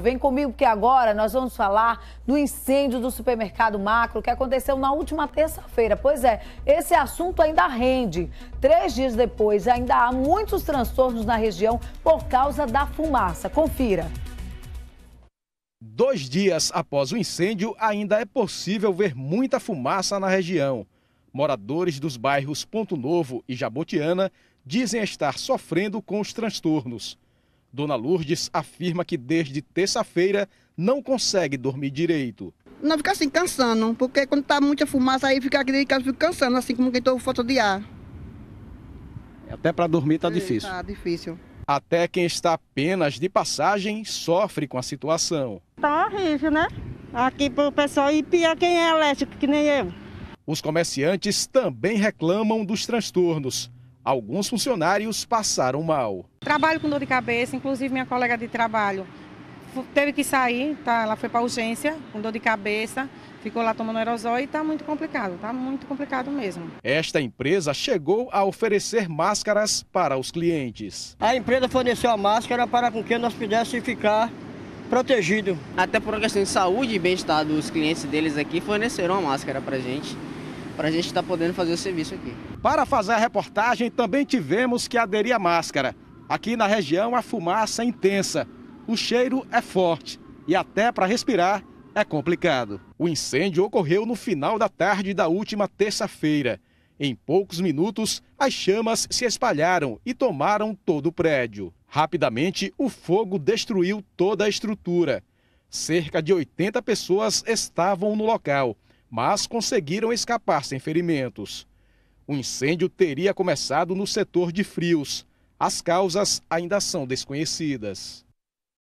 Vem comigo que agora nós vamos falar do incêndio do supermercado Macro que aconteceu na última terça-feira. Pois é, esse assunto ainda rende. Três dias depois, ainda há muitos transtornos na região por causa da fumaça. Confira. Dois dias após o incêndio, ainda é possível ver muita fumaça na região. Moradores dos bairros Ponto Novo e Jabotiana dizem estar sofrendo com os transtornos. Dona Lourdes afirma que desde terça-feira não consegue dormir direito. Não fica assim cansando, porque quando tá muita fumaça aí fica aqui dentro de casa fica cansando, assim como quem toma foto de ar. Até para dormir tá difícil. Está difícil. Até quem está apenas de passagem sofre com a situação. Tá horrível, né? Aqui pro pessoal e pior quem é alérgico que nem eu. Os comerciantes também reclamam dos transtornos. Alguns funcionários passaram mal. Trabalho com dor de cabeça, inclusive minha colega de trabalho teve que sair, tá? ela foi para urgência com dor de cabeça, ficou lá tomando aerosol e está muito complicado, está muito complicado mesmo. Esta empresa chegou a oferecer máscaras para os clientes. A empresa forneceu a máscara para com que nós pudéssemos ficar protegido. Até por uma questão de saúde e bem-estar dos clientes deles aqui, forneceram a máscara para a gente para a gente estar tá podendo fazer o serviço aqui. Para fazer a reportagem, também tivemos que aderir à máscara. Aqui na região, a fumaça é intensa, o cheiro é forte e até para respirar é complicado. O incêndio ocorreu no final da tarde da última terça-feira. Em poucos minutos, as chamas se espalharam e tomaram todo o prédio. Rapidamente, o fogo destruiu toda a estrutura. Cerca de 80 pessoas estavam no local mas conseguiram escapar sem ferimentos. O incêndio teria começado no setor de frios. As causas ainda são desconhecidas.